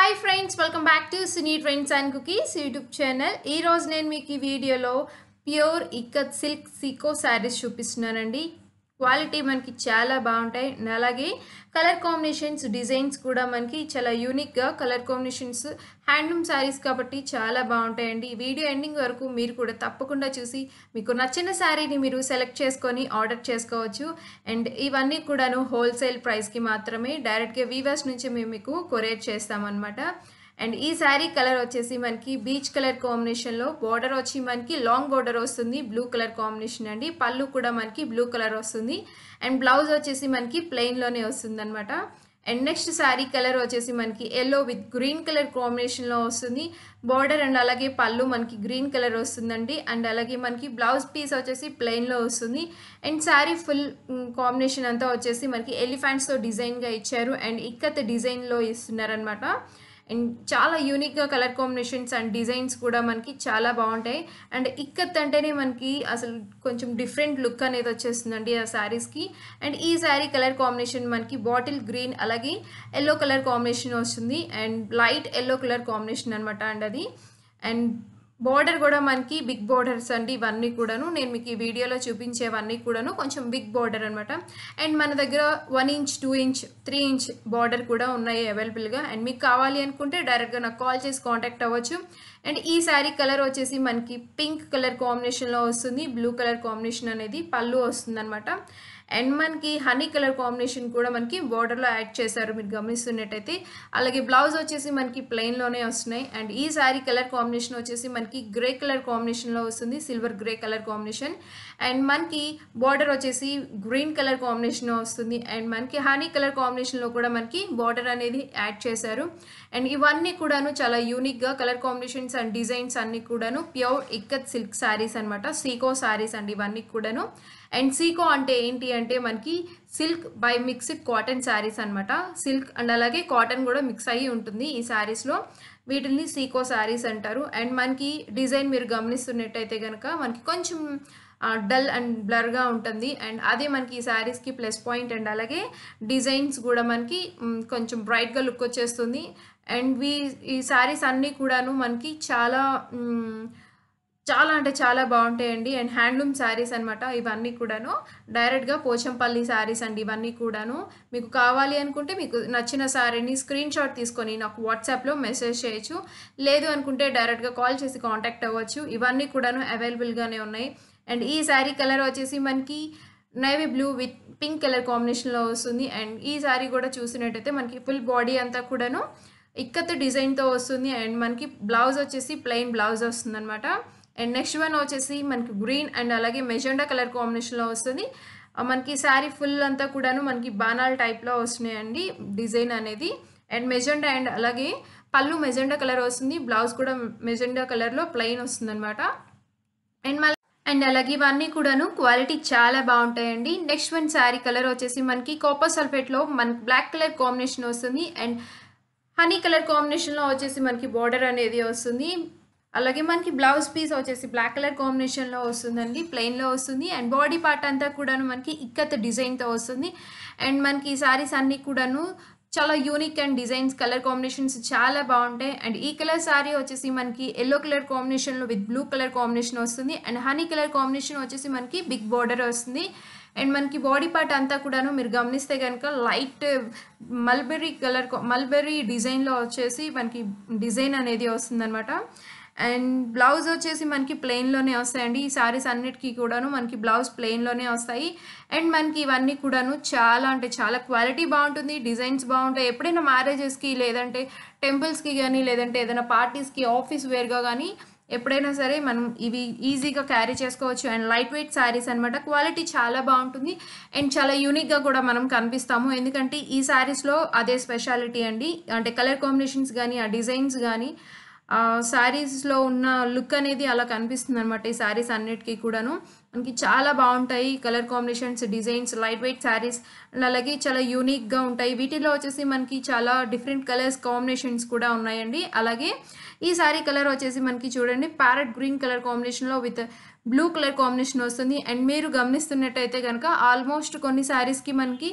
hi friends welcome back to Suni trends and cookies YouTube channel ఈరోజు నేను మీకు ఈ వీడియోలో ప్యూర్ ఇక్కత్ సిల్క్ సీకో శారీస్ చూపిస్తున్నానండి క్వాలిటీ మనకి చాలా బాగుంటాయి అలాగే కలర్ కాంబినేషన్స్ డిజైన్స్ కూడా మనకి చాలా యూనిక్గా కలర్ కాంబినేషన్స్ హ్యాండ్లూమ్ శారీస్ కాబట్టి చాలా బాగుంటాయండి వీడియో ఎండింగ్ వరకు మీరు కూడా తప్పకుండా చూసి మీకు నచ్చిన శారీని మీరు సెలెక్ట్ చేసుకొని ఆర్డర్ చేసుకోవచ్చు అండ్ ఇవన్నీ కూడాను హోల్సేల్ ప్రైస్కి మాత్రమే డైరెక్ట్గా వీవర్స్ నుంచి మేము మీకు కొరియర్ చేస్తామన్నమాట అండ్ ఈ శారీ కలర్ వచ్చేసి మనకి బీచ్ కలర్ కాంబినేషన్లో బార్డర్ వచ్చి మనకి లాంగ్ బార్డర్ వస్తుంది బ్లూ కలర్ కాంబినేషన్ అండి పళ్ళు కూడా మనకి బ్లూ కలర్ వస్తుంది అండ్ బ్లౌజ్ వచ్చేసి మనకి ప్లెయిన్లోనే వస్తుంది అనమాట అండ్ నెక్స్ట్ శారీ కలర్ వచ్చేసి మనకి ఎల్లో విత్ గ్రీన్ కలర్ కాంబినేషన్లో వస్తుంది బార్డర్ అండ్ అలాగే పళ్ళు మనకి గ్రీన్ కలర్ వస్తుందండి అండ్ అలాగే మనకి బ్లౌజ్ పీస్ వచ్చేసి ప్లెయిన్లో వస్తుంది అండ్ శారీ ఫుల్ కాంబినేషన్ అంతా వచ్చేసి మనకి ఎలిఫెంట్స్తో డిజైన్గా ఇచ్చారు అండ్ ఇక్కత్ డిజైన్లో ఇస్తున్నారనమాట అండ్ చాలా యూనిక్గా కలర్ కాంబినేషన్స్ అండ్ డిజైన్స్ కూడా మనకి చాలా బాగుంటాయి అండ్ ఇక్కత్ అంటేనే మనకి అసలు కొంచెం డిఫరెంట్ లుక్ అనేది వచ్చేస్తుందండి ఆ శారీస్కి అండ్ ఈ శారీ కలర్ కాంబినేషన్ మనకి బాటిల్ గ్రీన్ అలాగే ఎల్లో కలర్ కాంబినేషన్ వస్తుంది and light yellow colour combination అనమాట అండ్ అది అండ్ బోర్డర్ కూడా మనకి బిగ్ బోర్డర్స్ అండి ఇవన్నీ కూడాను నేను మీకు ఈ వీడియోలో చూపించేవన్నీ కూడాను కొంచెం బిగ్ బోర్డర్ అనమాట అండ్ మన దగ్గర one inch two inch three inch border కూడా ఉన్నాయి అవైలబుల్గా అండ్ మీకు కావాలి అనుకుంటే డైరెక్ట్గా నాకు కాల్ చేసి కాంటాక్ట్ అవ్వచ్చు అండ్ ఈ శారీ కలర్ వచ్చేసి మనకి పింక్ కలర్ కాంబినేషన్లో వస్తుంది బ్లూ కలర్ కాంబినేషన్ అనేది పళ్ళు వస్తుంది అనమాట అండ్ మనకి హనీ కలర్ కాంబినేషన్ కూడా మనకి బార్డర్లో యాడ్ చేశారు మీరు గమనిస్తున్నట్టయితే అలాగే బ్లౌజ్ వచ్చేసి మనకి ప్లెయిన్లోనే వస్తున్నాయి అండ్ ఈ శారీ కలర్ కాంబినేషన్ వచ్చేసి మనకి గ్రే కలర్ కాంబినేషన్లో వస్తుంది silver grey colour combination and మనకి బార్డర్ వచ్చేసి గ్రీన్ కలర్ కాంబినేషన్లో వస్తుంది అండ్ మనకి హనీ కలర్ కాంబినేషన్లో కూడా మనకి బార్డర్ అనేది యాడ్ చేశారు అండ్ ఇవన్నీ కూడాను చాలా యూనిక్గా కలర్ కాంబినేషన్స్ అండ్ డిజైన్స్ అన్నీ కూడాను ప్యూర్ ఇక్కత్ సిల్క్ శారీస్ అనమాట సీకో శారీస్ అండ్ ఇవన్నీ కూడాను అండ్ సీకో అంటే ఏంటి అంటే మనకి silk by mixed cotton sarees అనమాట సిల్క్ అండ్ అలాగే కాటన్ కూడా మిక్స్ అయ్యి ఉంటుంది ఈ శారీస్లో వీటిని సీకో శారీస్ అంటారు అండ్ మనకి డిజైన్ మీరు గమనిస్తున్నట్టయితే కనుక మనకి కొంచెం డల్ అండ్ బ్లర్గా ఉంటుంది అండ్ అదే మనకి ఈ శారీస్కి ప్లస్ పాయింట్ అండ్ అలాగే డిజైన్స్ కూడా మనకి కొంచెం బ్రైట్గా లుక్ వచ్చేస్తుంది అండ్ వీ ఈ శారీస్ అన్నీ కూడాను మనకి చాలా చాలా అంటే చాలా బాగుంటాయండి అండ్ హ్యాండ్లూమ్ శారీస్ అనమాట ఇవన్నీ కూడాను డైరెక్ట్గా పోచంపల్లి శారీస్ అండి ఇవన్నీ కూడాను మీకు కావాలి అనుకుంటే మీకు నచ్చిన శారీని స్క్రీన్ షాట్ తీసుకొని నాకు వాట్సాప్లో మెసేజ్ చేయొచ్చు లేదు అనుకుంటే డైరెక్ట్గా కాల్ చేసి కాంటాక్ట్ అవ్వచ్చు ఇవన్నీ కూడాను అవైలబుల్గానే ఉన్నాయి అండ్ ఈ శారీ కలర్ వచ్చేసి మనకి navy blue with pink colour కాంబినేషన్లో వస్తుంది అండ్ ఈ శారీ కూడా చూసినట్టయితే మనకి ఫుల్ బాడీ అంతా కూడాను ఇక్కత్ డిజైన్తో వస్తుంది అండ్ మనకి బ్లౌజ్ వచ్చేసి ప్లెయిన్ బ్లౌజ్ అనమాట అండ్ నెక్స్ట్ వన్ వచ్చేసి మనకి గ్రీన్ అండ్ అలాగే మెజెండా కలర్ కాంబినేషన్లో వస్తుంది మనకి శారీ ఫుల్ అంతా కూడాను మనకి బాణాల టైప్లో వస్తున్నాయండి డిజైన్ అనేది అండ్ మెజెండా అండ్ అలాగే పళ్ళు మెజెండా కలర్ వస్తుంది బ్లౌజ్ కూడా మెజెండా కలర్లో ప్లెయిన్ వస్తుంది అనమాట అండ్ అండ్ అలాగే ఇవన్నీ కూడాను క్వాలిటీ చాలా బాగుంటాయండి నెక్స్ట్ వన్ శారీ కలర్ వచ్చేసి మనకి కాపర్ సల్ఫేట్లో మనకి బ్లాక్ కలర్ కాంబినేషన్ వస్తుంది అండ్ హనీ కలర్ కాంబినేషన్లో వచ్చేసి మనకి బార్డర్ అనేది వస్తుంది అలాగే మనకి బ్లౌజ్ పీస్ వచ్చేసి బ్లాక్ కలర్ కాంబినేషన్లో వస్తుందండి ప్లెయిన్లో వస్తుంది అండ్ బాడీ పార్ట్ అంతా కూడాను మనకి ఇక్కత్ డిజైన్తో వస్తుంది అండ్ మనకి ఈ సారీస్ అన్నీ కూడాను చాలా unique and designs colour combinations చాలా బాగుంటాయి అండ్ ఈ కలర్ సారీ వచ్చేసి మనకి ఎల్లో కలర్ కాంబినేషన్లో విత్ బ్లూ కలర్ కాంబినేషన్ వస్తుంది అండ్ హనీ కలర్ కాంబినేషన్ వచ్చేసి మనకి బిగ్ బార్డర్ వస్తుంది అండ్ మనకి బాడీ పార్ట్ అంతా కూడాను మీరు గమనిస్తే కనుక లైట్ మల్బెరీ కలర్ మల్బెరీ డిజైన్లో వచ్చేసి మనకి డిజైన్ అనేది వస్తుందనమాట అండ్ బ్లౌజ్ వచ్చేసి మనకి ప్లెయిన్లోనే వస్తాయండి ఈ సారీస్ అన్నిటికీ కూడాను మనకి బ్లౌజ్ ప్లెయిన్లోనే వస్తాయి అండ్ మనకి ఇవన్నీ కూడాను చాలా అంటే చాలా క్వాలిటీ బాగుంటుంది డిజైన్స్ బాగుంటాయి ఎప్పుడైనా మ్యారేజెస్కి లేదంటే టెంపుల్స్కి కానీ లేదంటే ఏదైనా పార్టీస్కి ఆఫీస్ వేర్గా కానీ ఎప్పుడైనా సరే మనం ఇవి ఈజీగా క్యారీ చేసుకోవచ్చు అండ్ లైట్ వెయిట్ శారీస్ అనమాట క్వాలిటీ చాలా బాగుంటుంది అండ్ చాలా యూనిక్గా కూడా మనం కనిపిస్తాము ఎందుకంటే ఈ శారీస్లో అదే స్పెషాలిటీ అండి అంటే కలర్ కాంబినేషన్స్ కానీ ఆ డిజైన్స్ కానీ శారీస్లో ఉన్న లుక్ అనేది అలా కనిపిస్తుంది అనమాట ఈ శారీస్ అన్నిటికీ కూడాను మనకి చాలా బాగుంటాయి colour combinations designs light weight sarees అలాగే చాలా యూనిక్గా ఉంటాయి వీటిలో వచ్చేసి మనకి చాలా డిఫరెంట్ కలర్స్ కాంబినేషన్స్ కూడా ఉన్నాయండి అలాగే ఈ శారీ కలర్ వచ్చేసి మనకి చూడండి ప్యారెట్ గ్రీన్ కలర్ కాంబినేషన్లో విత్ బ్లూ కలర్ కాంబినేషన్ వస్తుంది అండ్ మీరు గమనిస్తున్నట్టయితే కనుక ఆల్మోస్ట్ కొన్ని శారీస్కి మనకి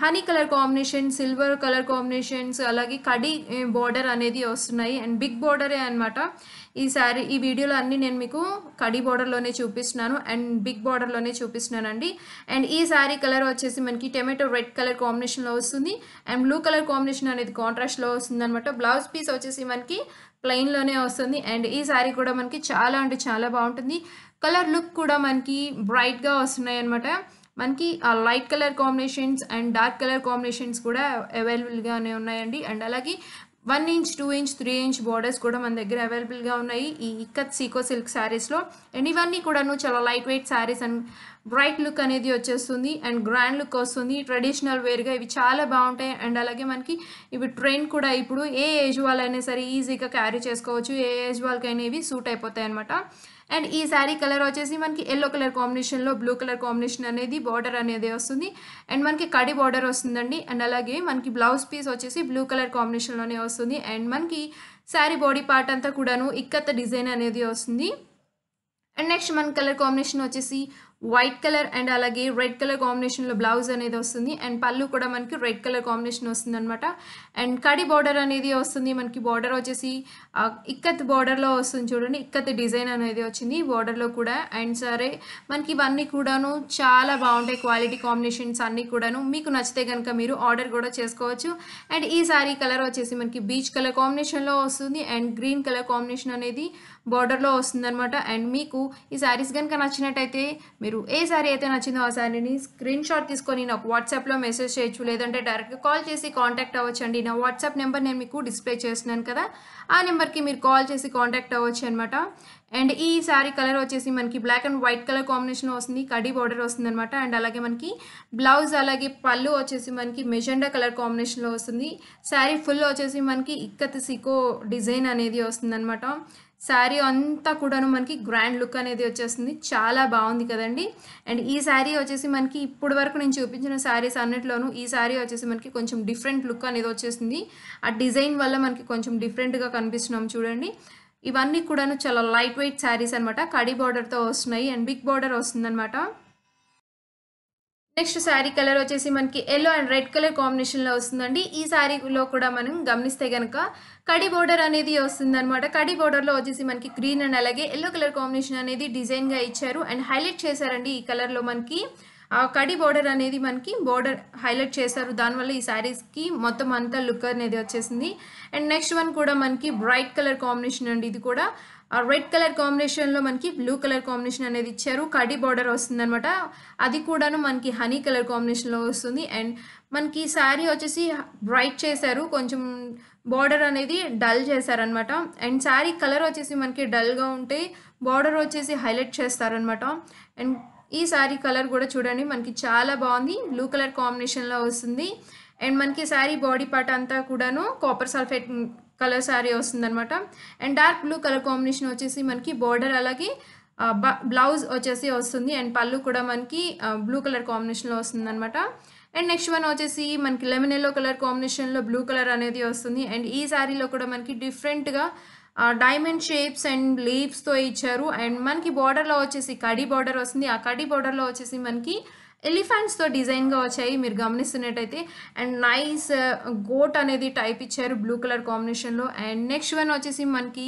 honey colour combination silver colour combinations అలాగే కడి బార్డర్ అనేది వస్తున్నాయి అండ్ బిగ్ బార్డరే అనమాట ఈ శారీ ఈ వీడియోలో అన్నీ నేను మీకు కడి బార్డర్లోనే చూపిస్తున్నాను అండ్ బిగ్ బార్డర్లోనే చూపిస్తున్నానండి అండ్ ఈ శారీ కలర్ వచ్చేసి మనకి టమాటో రెడ్ కలర్ కాంబినేషన్లో వస్తుంది అండ్ బ్లూ కలర్ కాంబినేషన్ అనేది కాంట్రాస్ట్లో వస్తుంది అనమాట బ్లౌజ్ పీస్ వచ్చేసి మనకి ప్లెయిన్లోనే వస్తుంది అండ్ ఈ శారీ కూడా మనకి చాలా అంటే చాలా బాగుంటుంది కలర్ లుక్ కూడా మనకి బ్రైట్గా వస్తున్నాయి అనమాట మనకి ఆ light colour combinations and dark colour combinations కూడా అవైలబుల్గానే ఉన్నాయండి అండ్ అలాగే one inch two inch three inch borders కూడా మన దగ్గర అవైలబుల్గా ఉన్నాయి ఈ ఇక్కత్ సీకో సిల్క్ శారీస్లో అండ్ ఇవన్నీ కూడాను చాలా light weight sarees and bright look అనేది వచ్చేస్తుంది అండ్ గ్రాండ్ లుక్ వస్తుంది ట్రెడిషనల్ వేర్గా ఇవి చాలా బాగుంటాయి అండ్ అలాగే మనకి ఇవి ట్రెండ్ కూడా ఇప్పుడు ఏ ఏజ్ వాళ్ళైనా సరే ఈజీగా క్యారీ చేసుకోవచ్చు ఏ ఏజ్ వాళ్ళకైనా ఇవి సూట్ అయిపోతాయి అనమాట అండ్ ఈ శారీ కలర్ వచ్చేసి మనకి ఎల్లో కలర్ కాంబినేషన్లో బ్లూ కలర్ కాంబినేషన్ అనేది బార్డర్ అనేది వస్తుంది అండ్ మనకి కడి బార్డర్ వస్తుందండి అండ్ అలాగే మనకి బ్లౌజ్ పీస్ వచ్చేసి బ్లూ కలర్ కాంబినేషన్లోనే వస్తుంది అండ్ మనకి శారీ బాడీ పార్ట్ అంతా కూడాను ఇక్కత్త డిజైన్ అనేది వస్తుంది అండ్ నెక్స్ట్ మన కలర్ కాంబినేషన్ వచ్చేసి వైట్ కలర్ అండ్ అలాగే రెడ్ కలర్ కాంబినేషన్లో బ్లౌజ్ అనేది వస్తుంది అండ్ పళ్ళు కూడా మనకి రెడ్ కలర్ కాంబినేషన్ వస్తుంది అనమాట అండ్ కడి బార్డర్ అనేది వస్తుంది మనకి బార్డర్ వచ్చేసి ఇక్కత్ బార్డర్లో వస్తుంది చూడండి ఇక్కత్ డిజైన్ అనేది వచ్చింది బార్డర్లో కూడా అండ్ సరే మనకి ఇవన్నీ కూడాను చాలా బాగుంటాయి క్వాలిటీ కాంబినేషన్స్ అన్నీ కూడాను మీకు నచ్చితే కనుక మీరు ఆర్డర్ కూడా చేసుకోవచ్చు అండ్ ఈ సారీ కలర్ వచ్చేసి మనకి బీచ్ కలర్ కాంబినేషన్లో వస్తుంది అండ్ గ్రీన్ కలర్ కాంబినేషన్ అనేది బార్డర్లో వస్తుందనమాట అండ్ మీకు ఈ శారీస్ కనుక నచ్చినట్టయితే మీరు ఏ శారీ అయితే నచ్చిందో ఆ శారీని స్క్రీన్ షాట్ తీసుకొని నాకు వాట్సాప్లో మెసేజ్ చేయొచ్చు లేదంటే డైరెక్ట్గా కాల్ చేసి కాంటాక్ట్ అవ్వచ్చండి నా వాట్సాప్ నెంబర్ నేను మీకు డిస్ప్లే చేస్తున్నాను కదా ఆ నెంబర్కి మీరు కాల్ చేసి కాంటాక్ట్ అవ్వచ్చు అనమాట అండ్ ఈ శారీ కలర్ వచ్చేసి మనకి black and white colour combination వస్తుంది కడీ బార్డర్ వస్తుంది అనమాట అండ్ అలాగే మనకి బ్లౌజ్ అలాగే పళ్ళు వచ్చేసి మనకి మెజెండా కలర్ కాంబినేషన్లో వస్తుంది శారీ ఫుల్ వచ్చేసి మనకి ఇక్కత్ సికో డిజైన్ అనేది వస్తుంది శారీ అంతా కూడాను మనకి గ్రాండ్ లుక్ అనేది వచ్చేస్తుంది చాలా బాగుంది కదండి అండ్ ఈ శారీ వచ్చేసి మనకి ఇప్పటి వరకు నేను చూపించిన శారీస్ అన్నిట్లోనూ ఈ శారీ వచ్చేసి మనకి కొంచెం డిఫరెంట్ లుక్ అనేది వచ్చేసింది ఆ డిజైన్ వల్ల మనకి కొంచెం డిఫరెంట్గా కనిపిస్తున్నాం చూడండి ఇవన్నీ కూడాను చాలా లైట్ వెయిట్ శారీస్ అనమాట కడి బార్డర్తో వస్తున్నాయి అండ్ బిగ్ బార్డర్ అనమాట నెక్స్ట్ శారీ కలర్ వచ్చేసి మనకి ఎల్లో అండ్ రెడ్ కలర్ కాంబినేషన్లో వస్తుందండి ఈ శారీలో కూడా మనం గమనిస్తే కనుక కడి బోర్డర్ అనేది వస్తుంది అనమాట కడి బోర్డర్లో వచ్చేసి మనకి గ్రీన్ అండ్ అలాగే ఎల్లో కలర్ కాంబినేషన్ అనేది డిజైన్గా ఇచ్చారు అండ్ హైలైట్ చేశారండి ఈ కలర్లో మనకి ఆ కడి బోర్డర్ అనేది మనకి బోర్డర్ హైలైట్ చేశారు దానివల్ల ఈ శారీస్కి మొత్తం అంతా లుక్ అనేది వచ్చేసింది అండ్ నెక్స్ట్ వన్ కూడా మనకి బ్రైట్ కలర్ కాంబినేషన్ అండి ఇది కూడా ఆ రెడ్ కలర్ కాంబినేషన్లో మనకి బ్లూ కలర్ కాంబినేషన్ అనేది ఇచ్చారు కడి బార్డర్ వస్తుంది అనమాట అది కూడాను మనకి హనీ కలర్ కాంబినేషన్లో వస్తుంది అండ్ మనకి శారీ వచ్చేసి బ్రైట్ చేశారు కొంచెం బార్డర్ అనేది డల్ చేశారనమాట అండ్ శారీ కలర్ వచ్చేసి మనకి డల్గా ఉంటే బార్డర్ వచ్చేసి హైలైట్ చేస్తారనమాట అండ్ ఈ శారీ కలర్ కూడా చూడండి మనకి చాలా బాగుంది బ్లూ కలర్ కాంబినేషన్లో వస్తుంది అండ్ మనకి శారీ బాడీ పార్ట్ అంతా కూడాను కాపర్ సల్ఫేట్ కలర్ శారీ వస్తుందనమాట and dark blue colour combination వచ్చేసి మనకి బార్డర్ అలాగే బ్లౌజ్ వచ్చేసి వస్తుంది అండ్ పళ్ళు కూడా మనకి బ్లూ కలర్ కాంబినేషన్లో వస్తుందనమాట అండ్ నెక్స్ట్ వన్ వచ్చేసి మనకి లెమన్ ఎల్లో కలర్ కాంబినేషన్లో బ్లూ కలర్ అనేది వస్తుంది అండ్ ఈ శారీలో కూడా మనకి డిఫరెంట్గా డైమండ్ షేప్స్ అండ్ లీవ్స్తో ఇచ్చారు అండ్ మనకి బార్డర్లో వచ్చేసి కడీ బార్డర్ వస్తుంది ఆ కడీ బార్డర్లో వచ్చేసి మనకి ఎలిఫెంట్స్తో డిజైన్గా వచ్చాయి మీరు గమనిస్తున్నట్టయితే అండ్ నైస్ uh, గోట్ అనేది టైప్ ఇచ్చారు బ్లూ కలర్ కాంబినేషన్లో అండ్ నెక్స్ట్ వన్ వచ్చేసి మనకి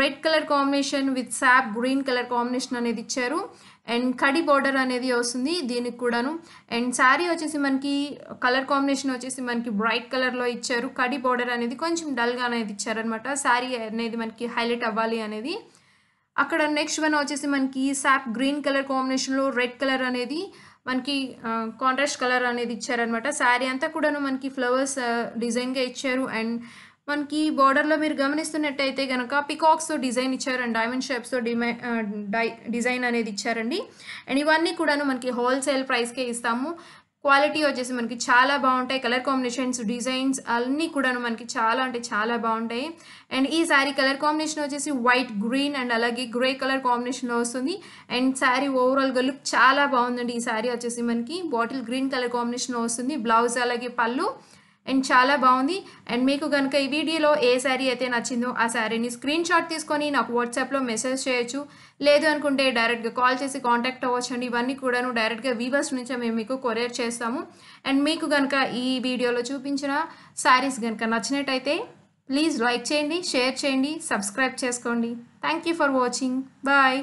red colour combination with sap green colour combination అనేది ఇచ్చారు అండ్ కడి బార్డర్ అనేది వస్తుంది దీనికి కూడాను అండ్ శారీ వచ్చేసి మనకి కలర్ కాంబినేషన్ వచ్చేసి మనకి బ్రైట్ కలర్లో ఇచ్చారు కడి బార్డర్ అనేది కొంచెం డల్గా అనేది ఇచ్చారనమాట శారీ అనేది మనకి హైలైట్ అవ్వాలి అనేది అక్కడ నెక్స్ట్ వన్ వచ్చేసి మనకి శాప్ గ్రీన్ కలర్ కాంబినేషన్లో రెడ్ కలర్ అనేది మనకి కాంట్రాస్ట్ కలర్ అనేది ఇచ్చారనమాట శారీ అంతా కూడాను మనకి ఫ్లవర్స్ డిజైన్గా ఇచ్చారు అండ్ మనకి బార్డర్లో మీరు గమనిస్తున్నట్టయితే కనుక పికాక్స్తో డిజైన్ ఇచ్చారు అండ్ డైమండ్ షేప్స్ డిజైన్ అనేది ఇచ్చారండి అండ్ ఇవన్నీ కూడాను మనకి హోల్సేల్ ప్రైస్కే ఇస్తాము క్వాలిటీ వచ్చేసి మనకి చాలా బాగుంటాయి కలర్ కాంబినేషన్స్ డిజైన్స్ అన్నీ కూడా మనకి చాలా అంటే చాలా బాగుంటాయి అండ్ ఈ శారీ కలర్ కాంబినేషన్ వచ్చేసి వైట్ గ్రీన్ అండ్ అలాగే గ్రే కలర్ కాంబినేషన్లో వస్తుంది అండ్ శారీ ఓవరాల్గా లుక్ చాలా బాగుందండి ఈ శారీ వచ్చేసి మనకి బాటిల్ గ్రీన్ కలర్ కాంబినేషన్లో వస్తుంది బ్లౌజ్ అలాగే పళ్ళు అండ్ చాలా బాగుంది అండ్ మీకు కనుక ఈ వీడియోలో ఏ శారీ అయితే నచ్చిందో ఆ శారీని స్క్రీన్ షాట్ తీసుకొని నాకు వాట్సాప్లో మెసేజ్ చేయొచ్చు లేదు అనుకుంటే డైరెక్ట్గా కాల్ చేసి కాంటాక్ట్ అవ్వచ్చు అండి ఇవన్నీ కూడాను డైరెక్ట్గా వీవర్స్ నుంచే మేము మీకు కొరియర్ చేస్తాము అండ్ మీకు కనుక ఈ వీడియోలో చూపించిన శారీస్ కనుక నచ్చినట్టయితే ప్లీజ్ లైక్ చేయండి షేర్ చేయండి సబ్స్క్రైబ్ చేసుకోండి thank you for watching bye